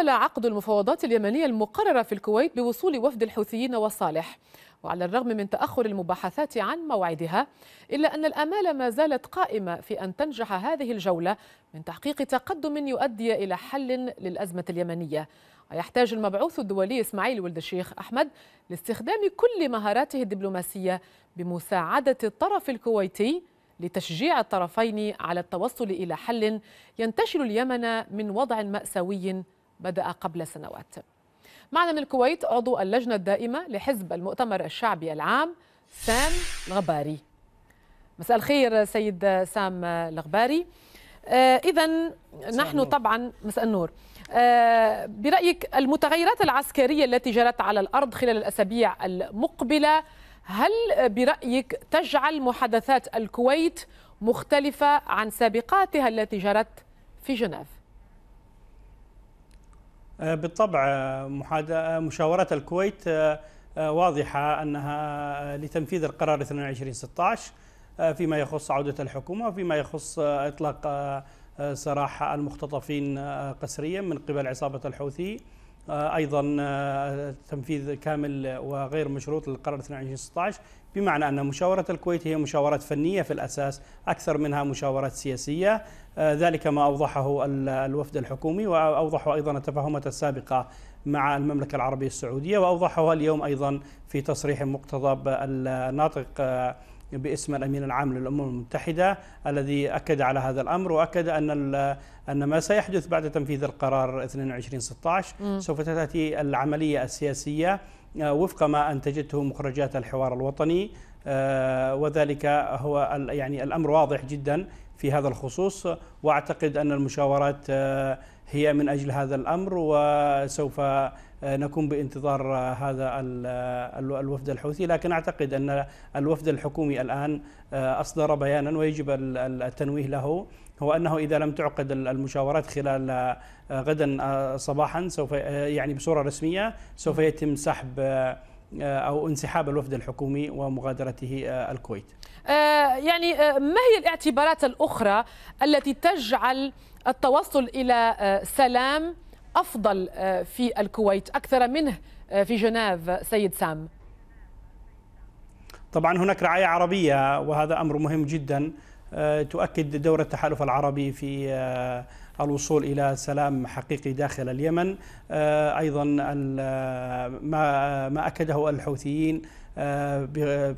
شمل عقد المفاوضات اليمنية المقررة في الكويت بوصول وفد الحوثيين وصالح وعلى الرغم من تأخر المباحثات عن موعدها إلا أن الآمال ما زالت قائمة في أن تنجح هذه الجولة من تحقيق تقدم يؤدي إلى حل للأزمة اليمنية ويحتاج المبعوث الدولي إسماعيل ولد الشيخ أحمد لاستخدام كل مهاراته الدبلوماسية بمساعدة الطرف الكويتي لتشجيع الطرفين على التوصل إلى حل ينتشل اليمن من وضع مأساوي بدأ قبل سنوات معنا من الكويت عضو اللجنة الدائمة لحزب المؤتمر الشعبي العام سام الغباري مساء الخير سيد سام الغباري آه إذا نحن النور. طبعا مساء النور آه برأيك المتغيرات العسكرية التي جرت على الأرض خلال الأسابيع المقبلة هل برأيك تجعل محادثات الكويت مختلفة عن سابقاتها التي جرت في جنيف؟ آه، بالطبع آه، آه، مشاورة الكويت واضحة أنها لتنفيذ القرار 2216 فيما يخص عودة الحكومة وفيما يخص إطلاق سراح المختطفين قسريا من قبل عصابة الحوثي آه، ايضا آه، تنفيذ كامل وغير مشروط للقرار 2216 بمعنى ان مشاوره الكويت هي مشاورات فنيه في الاساس اكثر منها مشاورات سياسيه آه، ذلك ما اوضحه الوفد الحكومي واوضحه ايضا التفاهمات السابقه مع المملكه العربيه السعوديه واوضحها اليوم ايضا في تصريح مقتضب الناطق باسم الامين العام للامم المتحده الذي اكد على هذا الامر واكد ان ان ما سيحدث بعد تنفيذ القرار 2216 سوف تاتي العمليه السياسيه آه، وفق ما انتجته مخرجات الحوار الوطني آه، وذلك هو يعني الامر واضح جدا في هذا الخصوص واعتقد ان المشاورات آه، هي من اجل هذا الامر وسوف آه، نكون بانتظار آه، هذا الوفد الحوثي لكن اعتقد ان الوفد الحكومي الان اصدر بيانا ويجب التنويه له هو انه اذا لم تعقد المشاورات خلال غدا صباحا سوف يعني بصوره رسميه سوف يتم سحب او انسحاب الوفد الحكومي ومغادرته الكويت آه، يعني آه، ما هي الاعتبارات الأخرى التي تجعل التوصل إلى آه، سلام أفضل في الكويت أكثر منه في جنيف سيد سام طبعا هناك رعاية عربية وهذا أمر مهم جدا تؤكد دور التحالف العربي في الوصول الى سلام حقيقي داخل اليمن ايضا ما اكده الحوثيين آه،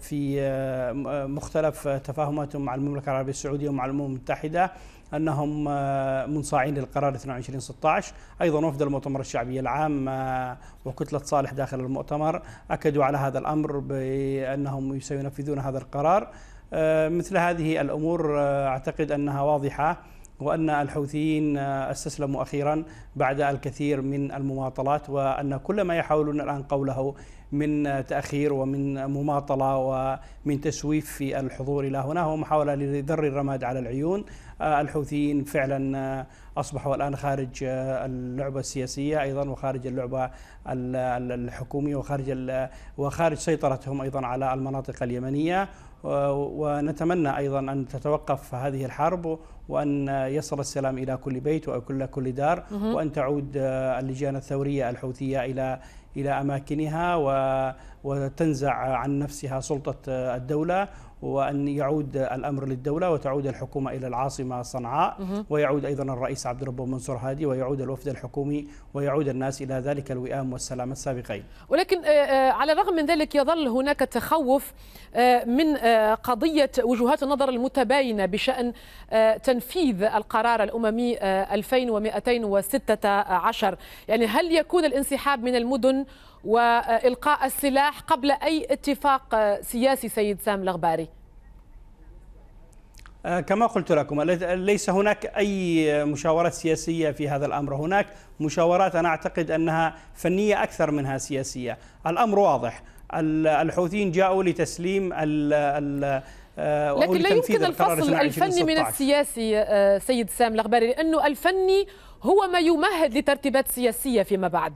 في آه، مختلف تفاهماتهم مع المملكة العربية السعودية ومع الأمم المتحدة أنهم آه، منصاعين للقرار 2216 أيضا وفد المؤتمر الشعبي العام وكتلة صالح داخل المؤتمر أكدوا على هذا الأمر بأنهم سينفذون هذا القرار مثل هذه الأمور أعتقد أنها واضحة وأن الحوثيين آه، استسلموا أخيرا بعد الكثير من المماطلات وأن كل ما يحاولون الآن قوله من تأخير ومن مماطلة ومن تسويف في الحضور إلى هنا هو محاولة لذر الرماد على العيون آه، الحوثيين فعلا آه، أصبحوا الآن خارج اللعبة السياسية أيضا وخارج اللعبة الحكومية وخارج وخارج سيطرتهم أيضا على المناطق اليمنية ونتمنى أيضا أن تتوقف هذه الحرب وأن يصل السلام إلى كل بيت وإلى كل دار وأن تعود اللجان الثورية الحوثية إلى إلى أماكنها وتنزع عن نفسها سلطة الدولة وأن يعود الأمر للدولة وتعود الحكومة إلى العاصمة صنعاء ويعود أيضا الرئيس عبد الرب منصور هادي ويعود الوفد الحكومي ويعود الناس إلى ذلك الوئام والسلام السابقين ولكن آه، آه، على الرغم من ذلك يظل هناك تخوف آه، من قضية وجهات النظر المتباينة بشأن تنفيذ القرار الأممي 2216 يعني هل يكون الانسحاب من المدن والقاء السلاح قبل اي اتفاق سياسي سيد سام الغباري آه، كما قلت لكم ليس هناك أي مشاورات سياسية في هذا الأمر هناك مشاورات أنا أعتقد أنها فنية أكثر منها سياسية الأمر واضح الحوثيين جاءوا لتسليم ال ال آه، لكن لا يمكن الفصل الفني من السياسي آه، سيد سام الأخباري لأنه الفني هو ما يمهد لترتيبات سياسية فيما بعد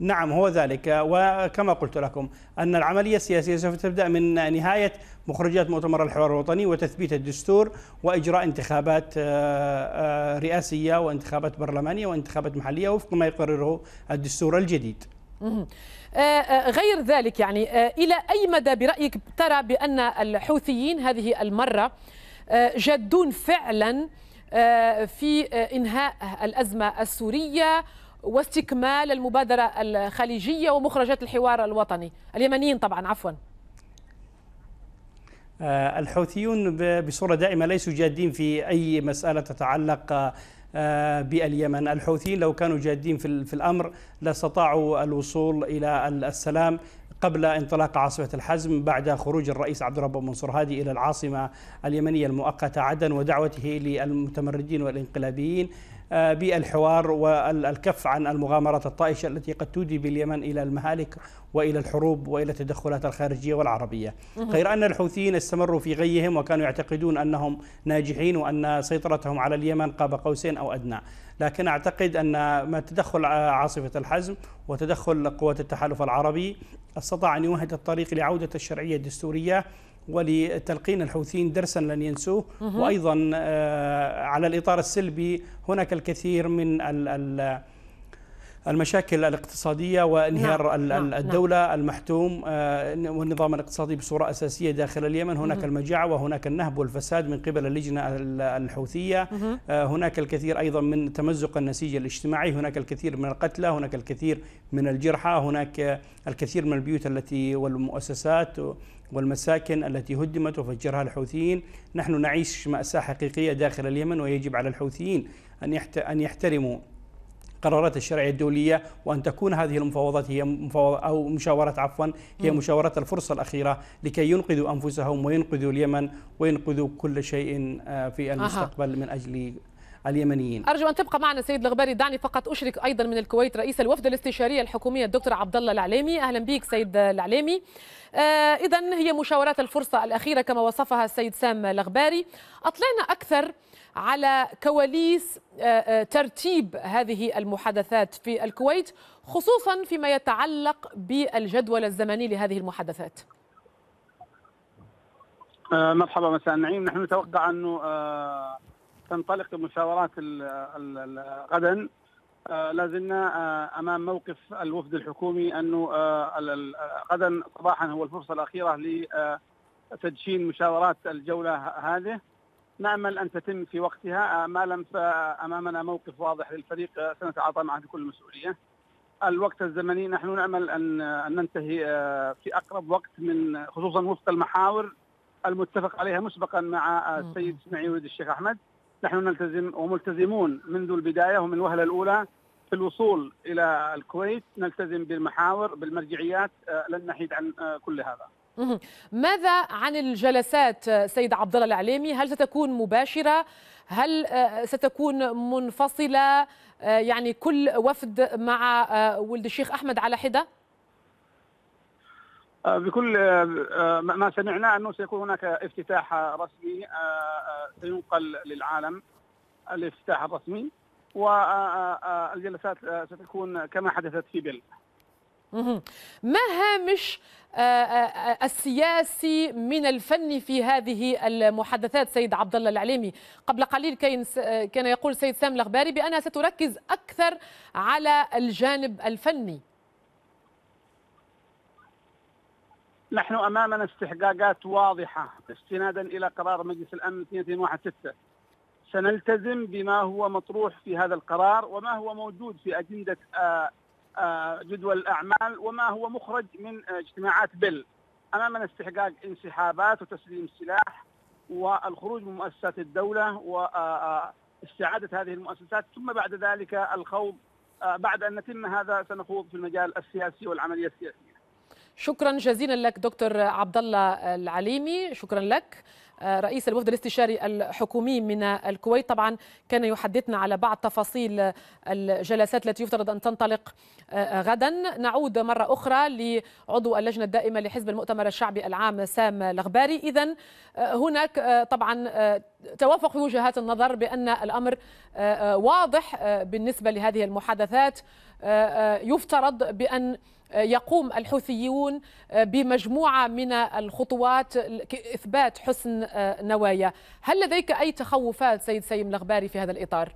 نعم هو ذلك وكما قلت لكم أن العملية السياسية سوف تبدأ من نهاية مخرجات مؤتمر الحوار الوطني وتثبيت الدستور وإجراء انتخابات آه، آه، رئاسية وانتخابات برلمانية وانتخابات محلية وفق ما يقرره الدستور الجديد آه، غير ذلك يعني إلى أي مدى برأيك ترى بأن الحوثيين هذه المرة جادون فعلا في إنهاء الأزمة السورية واستكمال المبادرة الخليجية ومخرجات الحوار الوطني اليمنيين طبعا عفوا آه، الحوثيون بصورة دائمة ليسوا جادين في أي مسألة تتعلق آه، باليمن الحوثيين لو كانوا جادين في الأمر لاستطاعوا الوصول إلى السلام قبل انطلاق عاصفة الحزم بعد خروج الرئيس عبد الرب منصور هادي إلى العاصمة اليمنية المؤقتة عدن ودعوته للمتمردين والانقلابيين آه، بالحوار والكف عن المغامرات الطائشة التي قد تودي باليمن إلى المهالك وإلى الحروب وإلى التدخلات الخارجية والعربية غير أن الحوثيين استمروا في غيهم وكانوا يعتقدون أنهم ناجحين وأن سيطرتهم على اليمن قاب قوسين أو أدنى لكن أعتقد أن ما تدخل عاصفة الحزم وتدخل قوات التحالف العربي استطاع أن يمهد الطريق لعودة الشرعية الدستورية ولتلقين الحوثيين درسا لن ينسوه وأيضا آه، على الإطار السلبي هناك الكثير من المشاكل الاقتصادية وانهيار نعم. نعم. الدولة نعم. المحتوم آه، والنظام الاقتصادي بصورة أساسية داخل اليمن هناك مم. المجاعة وهناك النهب والفساد من قبل اللجنة الحوثية مم. آه، هناك الكثير أيضا من تمزق النسيج الاجتماعي هناك الكثير من القتلى هناك الكثير من الجرحى هناك الكثير من البيوت التي والمؤسسات والمساكن التي هدمت وفجرها الحوثيين نحن نعيش مأساة حقيقية داخل اليمن ويجب على الحوثيين أن يحترموا قرارات الشرعية الدولية وأن تكون هذه المفاوضات هي مفاوضة أو مشاورات عفوا هي مشاورة الفرصة الأخيرة لكي ينقذوا أنفسهم وينقذوا اليمن وينقذوا كل شيء آه، في المستقبل من أجل اليمنيين ارجو ان تبقى معنا سيد الغباري دعني فقط اشرك ايضا من الكويت رئيس الوفد الاستشاريه الحكوميه الدكتور عبد الله العليمي اهلا بك سيد العليمي آه اذا هي مشاورات الفرصه الاخيره كما وصفها السيد سام الغباري اطلعنا اكثر على كواليس آه، آه، ترتيب هذه المحادثات في الكويت خصوصا فيما يتعلق بالجدول الزمني لهذه المحادثات آه، مرحبا مساء النعيم نحن نتوقع انه تنطلق المشاورات غدا آه، لازلنا آه، امام موقف الوفد الحكومي انه آه، غدا صباحا هو الفرصه الاخيره لتدشين مشاورات الجوله هذه نامل ان تتم في وقتها ما لم امامنا موقف واضح للفريق سنتعاطى معه بكل مسؤوليه الوقت الزمني نحن نامل ان ان ننتهي في اقرب وقت من خصوصا وفق المحاور المتفق عليها مسبقا مع السيد اسماعيل ولد الشيخ احمد نحن نلتزم وملتزمون منذ البداية ومن الوهلة الأولى في الوصول إلى الكويت نلتزم بالمحاور بالمرجعيات آه، لن نحيد عن آه، كل هذا ماذا عن الجلسات سيد عبد الله العليمي هل ستكون مباشره هل آه، ستكون منفصله يعني كل وفد مع ولد الشيخ احمد على حده آه، بكل آه، آه، ما سمعنا انه سيكون هناك افتتاح رسمي سينقل للعالم الافتتاح الرسمي والجلسات ستكون كما حدثت في بل ما هامش السياسي من الفن في هذه المحادثات سيد عبد الله العليمي قبل قليل كان يقول سيد سام الغباري بانها ستركز اكثر على الجانب الفني نحن امامنا استحقاقات واضحه استنادا الى قرار مجلس الامن 2216 سنلتزم بما هو مطروح في هذا القرار وما هو موجود في اجنده آه، آه، جدول الاعمال وما هو مخرج من آه، اجتماعات بل امامنا استحقاق انسحابات وتسليم سلاح والخروج من مؤسسات الدوله واستعاده هذه المؤسسات ثم بعد ذلك الخوض بعد ان نتم هذا سنخوض في المجال السياسي والعمليه السياسيه. شكرا جزيلا لك دكتور عبد الله العليمي شكرا لك آه، رئيس الوفد الاستشاري الحكومي من الكويت طبعا كان يحدثنا على بعض تفاصيل الجلسات التي يفترض أن تنطلق آه، غدا نعود مرة أخرى لعضو اللجنة الدائمة لحزب المؤتمر الشعبي العام سام الغباري إذا آه، هناك طبعا توافق في وجهات النظر بأن الأمر آه، آه، واضح آه، بالنسبة لهذه المحادثات يفترض بأن يقوم الحوثيون بمجموعة من الخطوات إثبات حسن نوايا هل لديك أي تخوفات سيد سيم الغباري في هذا الإطار؟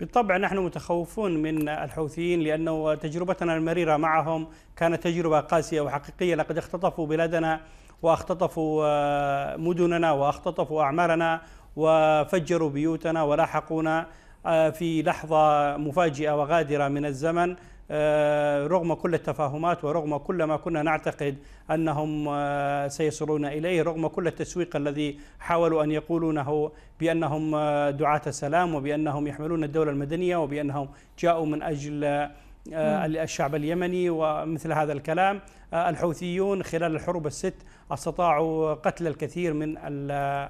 بالطبع نحن متخوفون من الحوثيين لأنه تجربتنا المريرة معهم كانت تجربة قاسية وحقيقية لقد اختطفوا بلادنا واختطفوا آه، مدننا واختطفوا أعمارنا وفجروا بيوتنا ولاحقونا آه، في لحظة مفاجئة وغادرة من الزمن آه، رغم كل التفاهمات ورغم كل ما كنا نعتقد أنهم آه، سيصلون إليه رغم كل التسويق الذي حاولوا أن يقولونه بأنهم آه، دعاة السلام وبأنهم يحملون الدولة المدنية وبأنهم جاءوا من أجل الشعب اليمني ومثل هذا الكلام الحوثيون خلال الحروب الست استطاعوا قتل الكثير من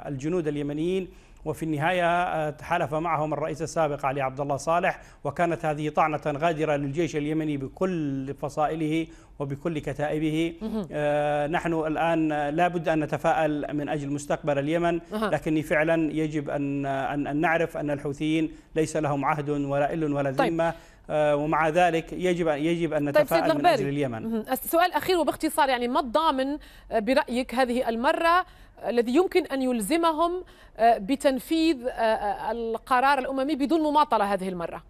الجنود اليمنيين وفي النهاية تحالف آه، معهم الرئيس السابق علي عبد الله صالح وكانت هذه طعنة غادرة للجيش اليمني بكل فصائله وبكل كتائبه آه، نحن الآن لابد أن نتفائل من أجل مستقبل اليمن لكني فعلا يجب أن, آه، أن, أن نعرف أن الحوثيين ليس لهم عهد ولا إل ولا طيب. ذمة طيب. آه، ومع ذلك يجب يجب أن طيب، نتفاءل طيب من أجل اليمن سؤال أخير وباختصار يعني ما الضامن آه، برأيك هذه المرة آه، الذي يمكن أن يلزمهم بتنفيذ القرار الأممي بدون مماطلة هذه المرة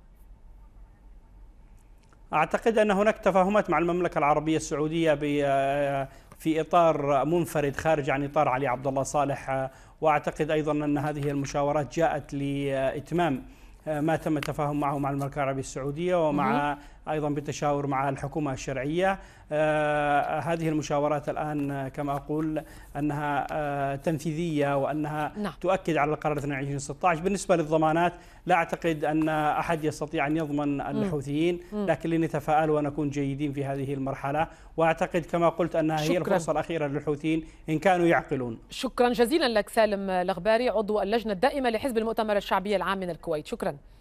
أعتقد أن هناك تفاهمات مع المملكة العربية السعودية في إطار منفرد خارج عن إطار علي عبد الله صالح وأعتقد أيضا أن هذه المشاورات جاءت لإتمام آه، ما تم التفاهم معه مع المملكه العربيه السعوديه ومع أيضا بالتشاور مع الحكومة الشرعية آه، هذه المشاورات الآن آه، كما أقول أنها آه، تنفيذية وأنها نعم. تؤكد على القرار 16 بالنسبة للضمانات لا أعتقد أن أحد يستطيع أن يضمن الحوثيين لكن لنتفائل ونكون جيدين في هذه المرحلة وأعتقد كما قلت أنها شكرا. هي الفرصة الأخيرة للحوثيين إن كانوا يعقلون شكرا جزيلا لك سالم الغباري عضو اللجنة الدائمة لحزب المؤتمر الشعبي العام من الكويت شكرا